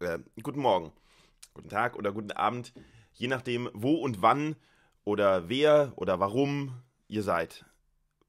äh, guten Morgen, guten Tag oder guten Abend, je nachdem, wo und wann oder wer oder warum ihr seid.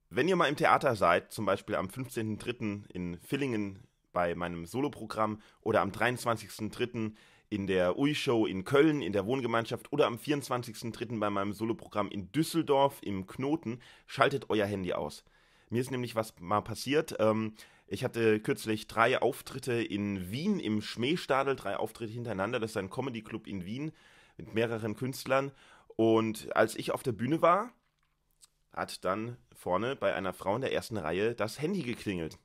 Wenn ihr mal im Theater seid, zum Beispiel am 15.03. in Villingen bei meinem Soloprogramm oder am 23.03. in der UI-Show in Köln in der Wohngemeinschaft oder am 24.03. bei meinem Soloprogramm in Düsseldorf im Knoten, schaltet euer Handy aus. Mir ist nämlich was mal passiert. Ähm, ich hatte kürzlich drei Auftritte in Wien im Schmähstadel, drei Auftritte hintereinander. Das ist ein Comedy-Club in Wien mit mehreren Künstlern. Und als ich auf der Bühne war, hat dann vorne bei einer Frau in der ersten Reihe das Handy geklingelt.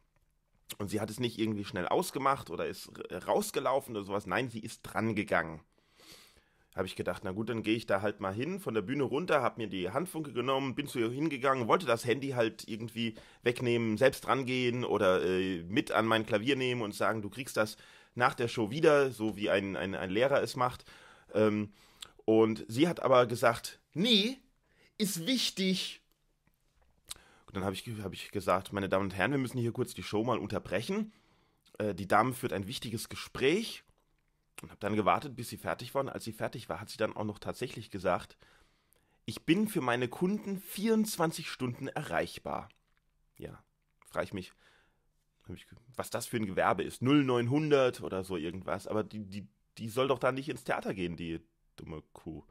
Und sie hat es nicht irgendwie schnell ausgemacht oder ist rausgelaufen oder sowas. Nein, sie ist drangegangen habe ich gedacht, na gut, dann gehe ich da halt mal hin, von der Bühne runter, habe mir die Handfunke genommen, bin zu ihr hingegangen, wollte das Handy halt irgendwie wegnehmen, selbst rangehen oder äh, mit an mein Klavier nehmen und sagen, du kriegst das nach der Show wieder, so wie ein, ein, ein Lehrer es macht. Ähm, und sie hat aber gesagt, nee, ist wichtig. Und dann habe ich, hab ich gesagt, meine Damen und Herren, wir müssen hier kurz die Show mal unterbrechen. Äh, die Dame führt ein wichtiges Gespräch und habe dann gewartet, bis sie fertig waren. Als sie fertig war, hat sie dann auch noch tatsächlich gesagt, ich bin für meine Kunden 24 Stunden erreichbar. Ja, frage ich mich, was das für ein Gewerbe ist. 0900 oder so irgendwas. Aber die, die, die soll doch da nicht ins Theater gehen, die dumme Kuh.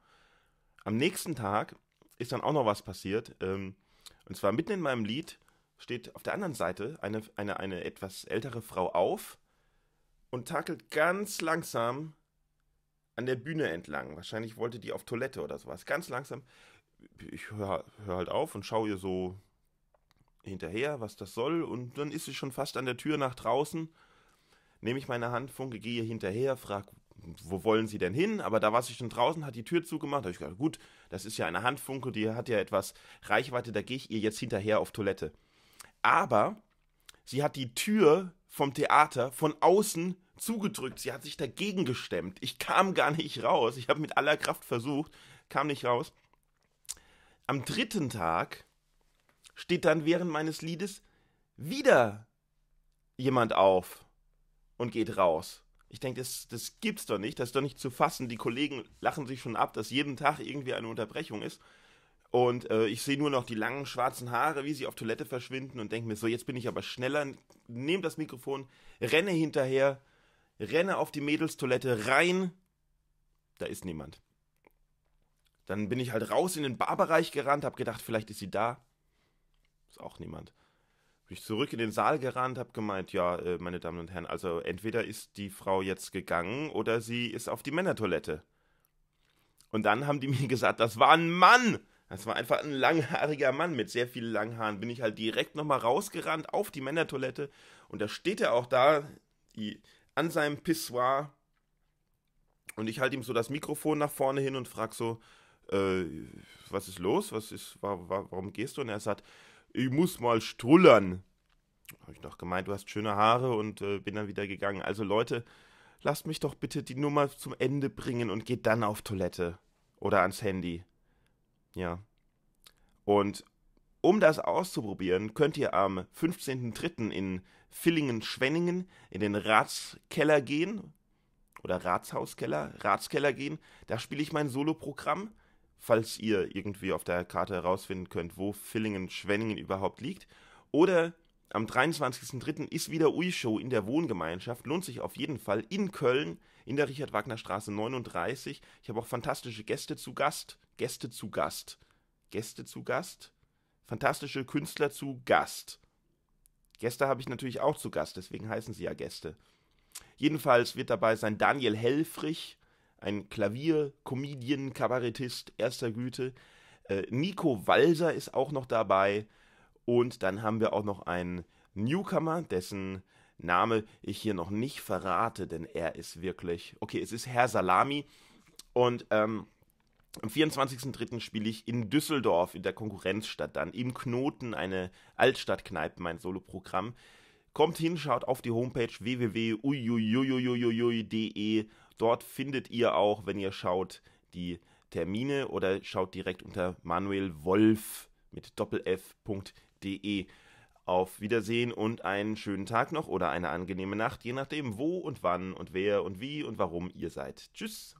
Am nächsten Tag ist dann auch noch was passiert. Ähm, und zwar mitten in meinem Lied steht auf der anderen Seite eine, eine, eine etwas ältere Frau auf und takelt ganz langsam an der Bühne entlang. Wahrscheinlich wollte die auf Toilette oder sowas. Ganz langsam. Ich höre hör halt auf und schaue ihr so hinterher, was das soll. Und dann ist sie schon fast an der Tür nach draußen. Nehme ich meine Handfunke, gehe hinterher, frage, wo wollen Sie denn hin? Aber da war sie schon draußen, hat die Tür zugemacht. Da habe ich gedacht, gut, das ist ja eine Handfunke, die hat ja etwas Reichweite, da gehe ich ihr jetzt hinterher auf Toilette. Aber sie hat die Tür vom Theater von außen zugedrückt. Sie hat sich dagegen gestemmt. Ich kam gar nicht raus. Ich habe mit aller Kraft versucht, kam nicht raus. Am dritten Tag steht dann während meines Liedes wieder jemand auf und geht raus. Ich denke, das, das gibt's doch nicht, das ist doch nicht zu fassen. Die Kollegen lachen sich schon ab, dass jeden Tag irgendwie eine Unterbrechung ist. Und äh, ich sehe nur noch die langen schwarzen Haare, wie sie auf Toilette verschwinden und denke mir so, jetzt bin ich aber schneller, nehme das Mikrofon, renne hinterher renne auf die Mädelstoilette rein, da ist niemand. Dann bin ich halt raus in den Barbereich gerannt, habe gedacht, vielleicht ist sie da. Ist auch niemand. Bin ich zurück in den Saal gerannt, habe gemeint, ja, äh, meine Damen und Herren, also entweder ist die Frau jetzt gegangen oder sie ist auf die Männertoilette. Und dann haben die mir gesagt, das war ein Mann. Das war einfach ein langhaariger Mann mit sehr vielen langen Haaren. Bin ich halt direkt nochmal rausgerannt auf die Männertoilette und da steht er auch da, an seinem Pissoir und ich halte ihm so das Mikrofon nach vorne hin und frage so, äh, was ist los? Was ist, wa, wa, warum gehst du? Und er sagt, ich muss mal strullern. Habe ich doch gemeint, du hast schöne Haare und äh, bin dann wieder gegangen. Also Leute, lasst mich doch bitte die Nummer zum Ende bringen und geht dann auf Toilette oder ans Handy. Ja. Und um das auszuprobieren, könnt ihr am 15.03. in Villingen-Schwenningen in den Ratskeller gehen. Oder Ratshauskeller, Ratskeller gehen. Da spiele ich mein Soloprogramm. Falls ihr irgendwie auf der Karte herausfinden könnt, wo Villingen-Schwenningen überhaupt liegt. Oder am 23.03. ist wieder Ui-Show in der Wohngemeinschaft. Lohnt sich auf jeden Fall in Köln in der Richard-Wagner-Straße 39. Ich habe auch fantastische Gäste zu Gast. Gäste zu Gast. Gäste zu Gast fantastische Künstler zu Gast. Gäste habe ich natürlich auch zu Gast, deswegen heißen sie ja Gäste. Jedenfalls wird dabei sein Daniel Helfrich, ein Klavier, Comedian, Kabarettist erster Güte. Äh, Nico Walser ist auch noch dabei. Und dann haben wir auch noch einen Newcomer, dessen Name ich hier noch nicht verrate, denn er ist wirklich. Okay, es ist Herr Salami. Und ähm, am 24.03. spiele ich in Düsseldorf, in der Konkurrenzstadt dann, im Knoten, eine Altstadtkneipe, mein Soloprogramm. Kommt hin, schaut auf die Homepage www.uiuiuiuiui.de. Dort findet ihr auch, wenn ihr schaut, die Termine oder schaut direkt unter Manuel Wolf mit doppelf.de. Auf Wiedersehen und einen schönen Tag noch oder eine angenehme Nacht, je nachdem, wo und wann und wer und wie und warum ihr seid. Tschüss!